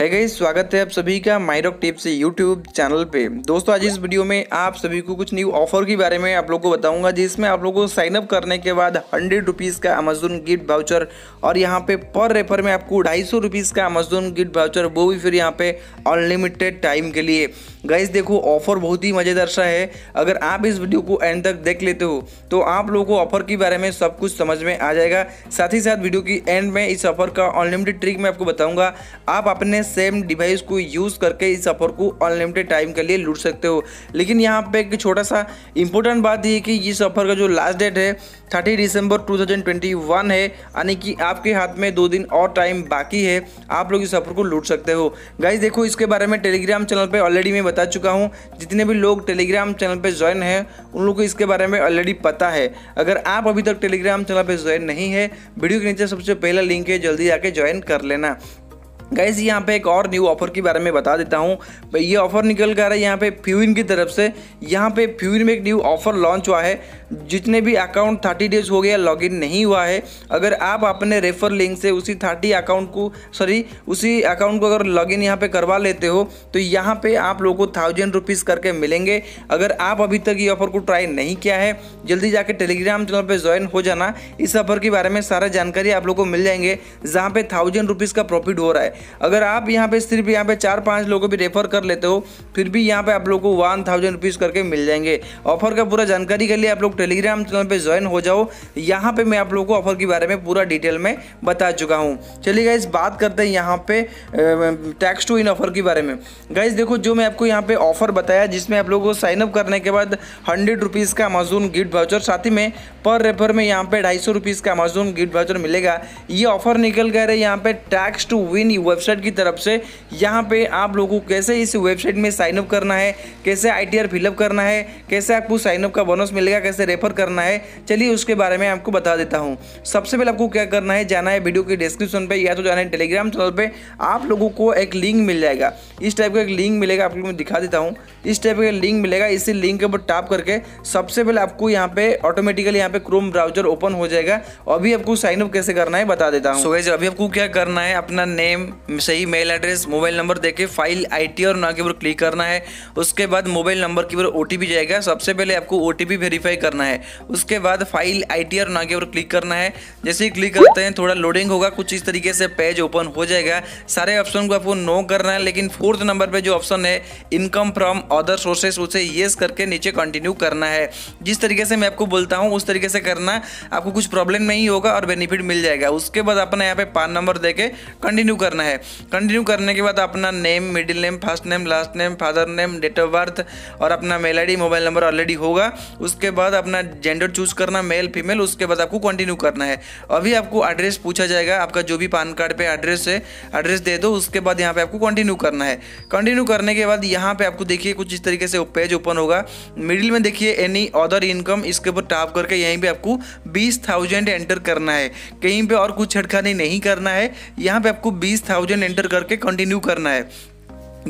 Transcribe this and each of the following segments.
है गई स्वागत है आप सभी का माइरोक टिप्स यूट्यूब चैनल पे दोस्तों आज इस वीडियो में आप सभी को कुछ न्यू ऑफर के बारे में आप लोग को बताऊंगा जिसमें आप लोग को साइनअप करने के बाद हंड्रेड रुपीज़ का अमेजोन गिफ्ट वाउचर और यहाँ पे पर रेफर में आपको ढाई सौ रुपीज़ का अमेजोन गिफ्ट वाउचर वो भी फिर यहाँ पे अनलिमिटेड टाइम के लिए गाइज देखो ऑफर बहुत ही मज़ेदार सा है अगर आप इस वीडियो को एंड तक देख लेते हो तो आप लोगों को ऑफर के बारे में सब कुछ समझ में आ जाएगा साथ ही साथ वीडियो की एंड में इस ऑफर का अनलिमिटेड ट्रिक मैं आपको बताऊँगा आप अपने सेम डिवाइस को यूज़ करके इस ऑफर को अनलिमिटेड टाइम के लिए लूट सकते हो लेकिन यहाँ पे एक छोटा सा इंपॉर्टेंट बात ये कि इस ऑफर का जो लास्ट डेट है थर्टी दिसंबर 2021 है यानी कि आपके हाथ में दो दिन और टाइम बाकी है आप लोग इस ऑफर को लूट सकते हो गाइज देखो इसके बारे में टेलीग्राम चैनल पर ऑलरेडी मैं बता चुका हूँ जितने भी लोग टेलीग्राम चैनल पर ज्वाइन है उन लोगों को इसके बारे में ऑलरेडी पता है अगर आप अभी तक टेलीग्राम चैनल पर ज्वाइन नहीं है वीडियो के नीचे सबसे पहला लिंक है जल्दी आके ज्वाइन कर लेना गैस यहाँ पे एक और न्यू ऑफर के बारे में बता देता हूँ भाई ये ऑफर निकल कर रहा है यहाँ पे फ्यूइन की तरफ से यहाँ पे फ्यूइन में एक न्यू ऑफर लॉन्च हुआ है जितने भी अकाउंट थर्टी डेज हो गया लॉगिन नहीं हुआ है अगर आप अपने रेफर लिंक से उसी थर्टी अकाउंट को सॉरी उसी अकाउंट को अगर लॉगिन यहाँ पे करवा लेते हो तो यहाँ पे आप लोगों को थाउजेंड रुपीज़ करके मिलेंगे अगर आप अभी तक ये ऑफर को ट्राई नहीं किया है जल्दी जाके टेलीग्राम चैनल पर ज्वाइन हो जाना इस ऑफर के बारे में सारा जानकारी आप लोग को मिल जाएंगे जहाँ पे थाउजेंड रुपीज़ का प्रॉफिट हो रहा है अगर आप यहाँ पे सिर्फ यहाँ पे चार पाँच लोगों भी रेफर कर लेते हो फिर भी यहाँ पे आप लोग को वन थाउजेंड रुपीज़ करके मिल जाएंगे ऑफर का पूरा जानकारी के लिए आप लोग टेलीग्राम चैनल पर ज्वाइन हो जाओ यहाँ पर मैं आप लोगों को ऑफर के बारे में पूरा डिटेल में बता चुका हूँ चलिए गाइज बात करते हैं यहाँ पे टैक्स टू इन ऑफर के बारे में गाइज देखो जो मैं आपको यहाँ पे ऑफर बताया जिसमें आप लोगों को साइनअप करने के बाद हंड्रेड रुपीज़ का अमेजोन गिफ्ट वाउचर साथ ही में पर रेफर में यहाँ पे ढाई सौ रुपीज़ का अमेजोन गिफ्ट वाउचर मिलेगा ये ऑफर निकल गया है यहाँ पे टैक्स टू विन वेबसाइट की तरफ से यहाँ पे आप लोगों को कैसे इस वेबसाइट में साइनअप करना है कैसे आई टी फिलअप करना है कैसे आपको साइनअप का बोनस मिलेगा कैसे रेफर करना है चलिए उसके बारे में आपको बता देता हूँ सबसे पहले आपको क्या करना है जाना है वीडियो के डिस्क्रिप्शन पर या तो जाना है टेलीग्राम चैनल पर आप लोगों को एक लिंक मिल जाएगा इस टाइप का एक लिंक मिलेगा आप लोगों को दिखा देता हूँ इस टाइप का लिंक मिलेगा इसी लिंक के ऊपर टाप करके सबसे पहले आपको यहाँ पे ऑटोमेटिकली यहाँ पे क्रोम ब्राउजर ओपन हो जाएगा अभी आपको साइन अप कैसे करना है बता देता हूँ सो so, अभी आपको क्या करना है अपना नेम सही मेल एड्रेस मोबाइल नंबर देके फाइल आई और ना के ऊपर क्लिक करना है उसके बाद मोबाइल नंबर के ऊपर ओ जाएगा सबसे पहले आपको ओ वेरीफाई करना करना है उसके बाद फाइल आई टी आर नागे और क्लिक करना है जैसे ही क्लिक करते हैं थोड़ा लोडिंग होगा कुछ इस तरीके से पेज ओपन हो जाएगा सारे ऑप्शन को आपको नो करना है लेकिन फोर्थ नंबर पर जो ऑप्शन है इनकम फ्रॉम अदर सोर्सेस उसे येस करके नीचे कंटिन्यू करना है जिस तरीके से मैं आपको बोलता हूँ उस तरीके से करना आपको कुछ प्रॉब्लम नहीं होगा और बेनिफिट मिल जाएगा उसके बाद अपने यहाँ पे पान नंबर दे कंटिन्यू करना है कंटिन्यू करने के बाद अपना name middle name first name last name father name date of birth और अपना mail I mobile number already होगा उसके बाद आप अपना जेंडर चूज करना मेल फीमेल उसके बाद आपको कंटिन्यू करना है अभी आपको एड्रेस पूछा जाएगा आपका जो भी पान कार्ड पे एड्रेस है एड्रेस दे दो उसके बाद यहाँ पे आपको कंटिन्यू करना है कंटिन्यू करने के बाद यहाँ पे आपको देखिए कुछ इस तरीके से पेज ओपन होगा मिडिल में देखिए एनी अदर इनकम इसके ऊपर टाप करके यहीं पर आपको बीस थाउजेंड एंटर करना है कहीं पर और कुछ छटखानी नहीं करना है यहाँ पर आपको बीस थाउजेंड एंटर करके कंटिन्यू करना है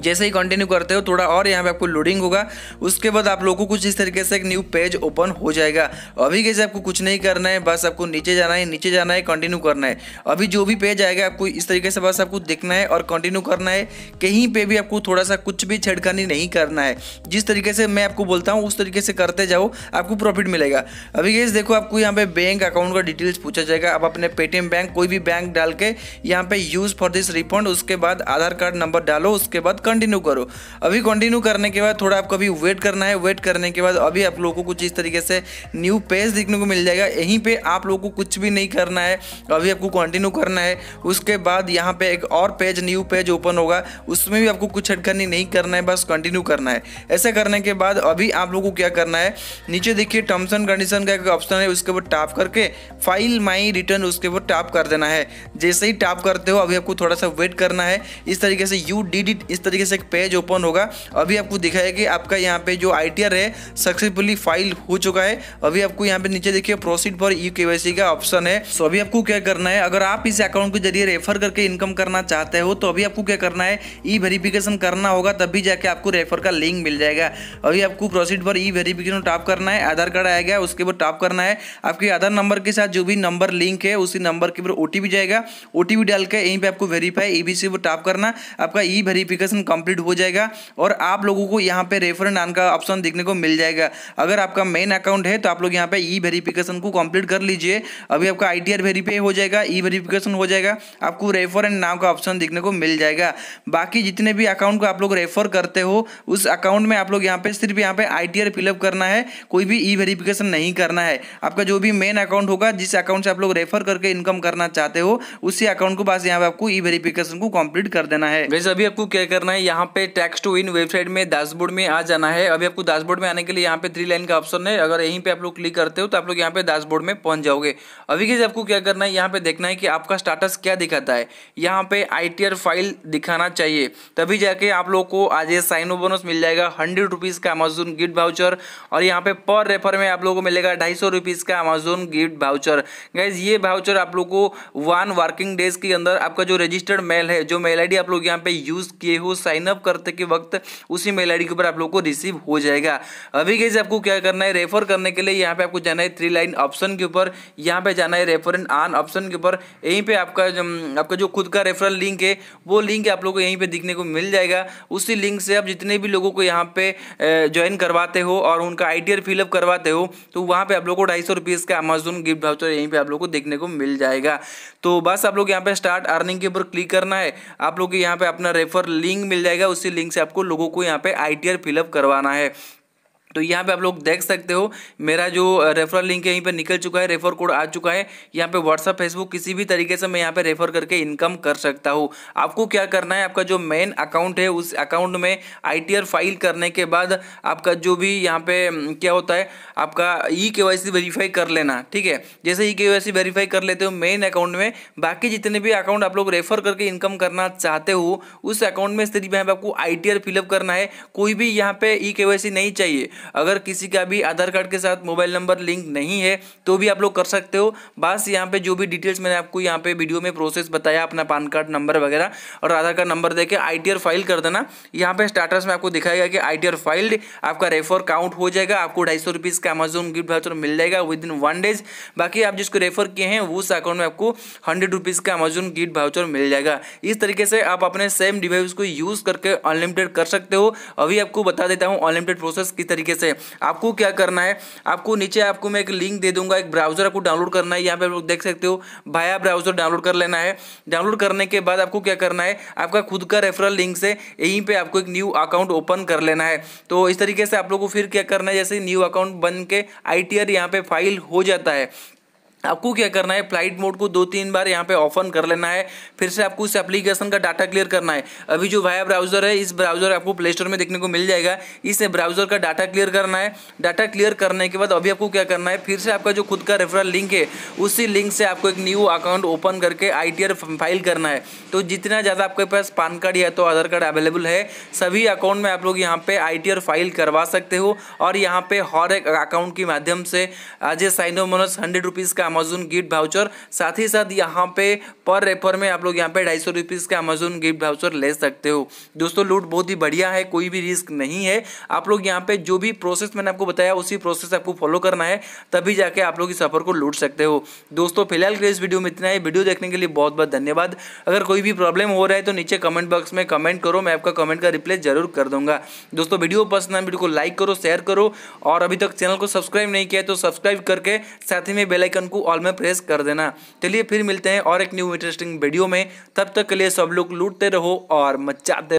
जैसे ही कंटिन्यू करते हो थोड़ा और यहाँ पे आपको लोडिंग होगा उसके बाद आप लोगों को कुछ इस तरीके से एक न्यू पेज ओपन हो जाएगा अभी कैसे आपको कुछ नहीं करना है बस आपको नीचे जाना है नीचे जाना है कंटिन्यू करना है अभी जो भी पेज आएगा आपको इस तरीके से बस आपको देखना है और कंटिन्यू करना है कहीं पर भी आपको थोड़ा सा कुछ भी छेड़खानी नहीं करना है जिस तरीके से मैं आपको बोलता हूँ उस तरीके से करते जाओ आपको प्रॉफिट मिलेगा अभी कैसे देखो आपको यहाँ पे बैंक अकाउंट का डिटेल्स पूछा जाएगा आप अपने पेटीएम बैंक कोई भी बैंक डाल के यहाँ पे यूज़ फॉर दिस रिफंड उसके बाद आधार कार्ड नंबर डालो उसके बाद कंटिन्यू करो अभी कंटिन्यू करने के बाद थोड़ा आपको अभी वेट करना है वेट करने के बाद अभी आप लोगों को कुछ इस तरीके से न्यू पेज देखने को मिल जाएगा यहीं पर आप लोगों को कुछ भी नहीं करना है अभी आपको कंटिन्यू करना है उसके बाद यहाँ पर एक और पेज न्यू पेज ओपन होगा उसमें भी आपको कुछ हटकनी नहीं करना है बस कंटिन्यू करना है ऐसा करने के बाद अभी आप लोगों को क्या करना है नीचे देखिए टर्म्स एंड कंडीशन का एक ऑप्शन है उसके ऊपर टाप करके फाइल माई रिटर्न उसके ऊपर टाप कर देना है जैसे ही टाप करते हो अभी आपको थोड़ा सा वेट करना है इस तरीके से यू डी डिट इस तरीके तरीके से एक पेज ओपन होगा अभी आपको दिखाया कि आपका यहाँ पे जो आई है सक्सेसफुली फाइल हो चुका है अभी आपको यहाँ पे नीचे देखिए प्रोसीड फॉर यू का ऑप्शन है सो अभी आपको क्या करना है अगर आप इस अकाउंट के जरिए रेफर करके इनकम करना चाहते हो तो अभी आपको क्या करना है ई वेरीफिकेशन करना होगा तभी जाके आपको रेफर का लिंक मिल जाएगा अभी आपको proceed for e verification tap करना है आधार कार्ड आएगा उसके बाद टाप करना है आपके आधार नंबर के साथ जो भी नंबर लिंक है उसी नंबर के ऊपर ओ जाएगा ओ डाल के यहीं e पर आपको वेरीफाई ई पर टाप करना आपका ई वेरीफिकेशन सेशन कंप्लीट हो जाएगा और आप लोगों को यहाँ पे रेफर नान का ऑप्शन देखने को मिल जाएगा अगर आपका मेन अकाउंट है तो आप लोग यहाँ पे ई वेरिफिकेशन को कंप्लीट कर लीजिए अभी आपका आई टी हो जाएगा ई वेरिफिकेशन हो जाएगा आपको रेफर एंड नाम का ऑप्शन देखने को मिल जाएगा बाकी जितने भी अकाउंट को आप लोग रेफर करते हो उस अकाउंट में आप लोग यहाँ पे सिर्फ यहाँ पे आई टी फिलअप करना है कोई भी ई वेरिफिकेशन नहीं करना है आपका जो भी मेन अकाउंट होगा जिस अकाउंट से आप लोग रेफर करके इनकम करना चाहते हो उसी अकाउंट को पास यहाँ पे आपको ई वेरिफिकेशन को कंप्लीट कर देना है वैसे अभी आपको क्या करना करना है यहाँ पे टैक्स टू इन वेबसाइट में डैशबोर्ड में आ जाना है अभी आपको डैशबोर्ड में आने के लिए यहाँ पे थ्री लाइन का ऑप्शन है अगर यहीं पे आप लोग क्लिक करते हो तो आप लोग यहाँ पे डैशबोर्ड में पहुंच जाओगे अभी के आपको क्या करना है यहाँ पे देखना है कि आपका स्टाटस क्या दिखाता है यहाँ पे आई फाइल दिखाना चाहिए तभी जाके आप लोग को आज ये साइन ओ बोनस मिल जाएगा हंड्रेड रुपीज़ का अमेजोन गिफ्ट भाउचर और यहाँ पे पर रेफर में आप लोग को मिलेगा ढाई सौ रुपीज़ का अमेजोन गिफ्ट भाउचर गाइज ये भाउचर आप लोग को वन वर्किंग डेज के अंदर आपका जो रजिस्टर्ड मेल है जो मेल आई आप लोग यहाँ पे यूज़ किए हो साइनअप करते के वक्त उसी मेल आई के ऊपर आप लोग को रिसीव हो जाएगा अभी कैसे आपको क्या करना है रेफर करने के लिए यहाँ पे आपको जाना है थ्री लाइन ऑप्शन के ऊपर यहाँ पे जाना है रेफर एंड आन ऑप्शन के ऊपर यहीं पे आपका आपका जो खुद का रेफरल लिंक है वो लिंक आप लोग को यहीं पर दिखने को मिल जाएगा उसी लिंक से आप जितने भी लोगों को यहाँ पे ज्वाइन करवाते हो और उनका आई टी फिलअप करवाते हो तो वहाँ पर आप लोग को ढाई सौ का अमेजोन गिफ्ट भाउचर यहीं पर आप लोग को देखने को मिल जाएगा तो बस आप लोग यहाँ पे स्टार्ट अर्निंग के ऊपर क्लिक करना है आप लोग यहाँ पे अपना रेफर लिंक लिंक मिल जाएगा उसी लिंक से आपको लोगों को यहाँ पे आई टी फिलअप करवाना है तो यहाँ पे आप लोग देख सकते हो मेरा जो रेफर लिंक है यहीं पे निकल चुका है रेफर कोड आ चुका है यहाँ पे व्हाट्सअप फेसबुक किसी भी तरीके से मैं यहाँ पे रेफर करके इनकम कर सकता हूँ आपको क्या करना है आपका जो मेन अकाउंट है उस अकाउंट में आई फाइल करने के बाद आपका जो भी यहाँ पे क्या होता है आपका ई के वेरीफाई कर लेना ठीक है जैसे ई के वेरीफाई कर लेते हो मेन अकाउंट में बाकी जितने भी अकाउंट आप लोग रेफर करके इनकम करना चाहते हो उस अकाउंट में स्थिति में आपको आई फिलअप करना है कोई भी यहाँ पे ई e के नहीं चाहिए अगर किसी का भी आधार कार्ड के साथ मोबाइल नंबर लिंक नहीं है तो भी आप लोग कर सकते हो बस यहाँ पे जो भी डिटेल्स मैंने आपको यहाँ पे वीडियो में प्रोसेस बताया अपना पान कार्ड नंबर वगैरह और आधार कार्ड नंबर दे के फाइल कर देना यहाँ पे स्टार्टर्स में आपको दिखाएगा कि आई फाइल्ड आपका रेफर काउंट हो जाएगा आपको ढाई सौ रुपीज़ का अमेजोन गिफ्ट भाचर मिल जाएगा विद इन वन डेज बाकी आप जिसको रेफर किए हैं उस अकाउंट में आपको हंड्रेड रुपीज़ का अमेजोन गिफ्ट भाउचर मिल जाएगा इस तरीके से आप अपने सेम डिवाइस को यूज़ करके अनलिमिटेड कर सकते हो अभी आपको बता देता हूँ अनलिमिटेड प्रोसेस किस तरीके से आपको क्या करना है आपको नीचे आपको मैं एक लिंक दे दूंगा एक ब्राउज़र आपको डाउनलोड करना है यहाँ पे आप देख सकते हो भाया ब्राउज़र डाउनलोड कर लेना है डाउनलोड करने के बाद आपको क्या करना है आपका खुद का रेफरल लिंक से यहीं पर आपको एक न्यू अकाउंट ओपन कर लेना है तो इस तरीके से आप लोग को फिर क्या करना है जैसे न्यू अकाउंट बन के आई टी फाइल हो जाता है आपको क्या करना है फ्लाइट मोड को दो तीन बार यहाँ पे ऑफ ऑन कर लेना है फिर से आपको उस एप्लीकेशन का डाटा क्लियर करना है अभी जो वाया ब्राउजर है इस ब्राउजर आपको प्ले स्टोर में देखने को मिल जाएगा इस ब्राउजर का डाटा क्लियर करना है डाटा क्लियर करने के बाद अभी आपको क्या करना है फिर से आपका जो खुद का रेफरल लिंक है उसी लिंक से आपको एक न्यू अकाउंट ओपन करके आई फाइल करना है तो जितना ज़्यादा आपके पास पान कार्ड या तो आधार कार्ड अवेलेबल है सभी अकाउंट में आप लोग यहाँ पे आई फाइल करवा सकते हो और यहाँ पे हर एक अकाउंट के माध्यम से अजय साइनो मनोज हंड्रेड रुपीज़ का अमेजोन गिफ्ट भाउचर साथ ही साथ यहाँ पे पर रेफर में आप लोग यहाँ पे ढाई सौ रुपीज़ का अमेजोन गिफ्ट भाउचर ले सकते हो दोस्तों लूट बहुत ही बढ़िया है कोई भी रिस्क नहीं है आप लोग यहाँ पे जो भी प्रोसेस मैंने आपको बताया उसी प्रोसेस आपको फॉलो करना है तभी जाके आप लोग इस सफ़र को लूट सकते हो दोस्तों फिलहाल के इस वीडियो में इतना ही वीडियो देखने के लिए बहुत बहुत धन्यवाद अगर कोई भी प्रॉब्लम हो रहा है तो नीचे कमेंट बॉक्स में कमेंट करो मैं आपका कमेंट का रिप्लाई जरूर कर दूंगा दोस्तों वीडियो पसंद आए वीडियो को लाइक करो शेयर करो और अभी तक चैनल को सब्सक्राइब नहीं किया तो सब्सक्राइब करके साथ ही में बेलाइकन को को ऑल में प्रेस कर देना चलिए फिर मिलते हैं और एक न्यू इंटरेस्टिंग वीडियो में तब तक के लिए सब लोग लूटते रहो और मचाते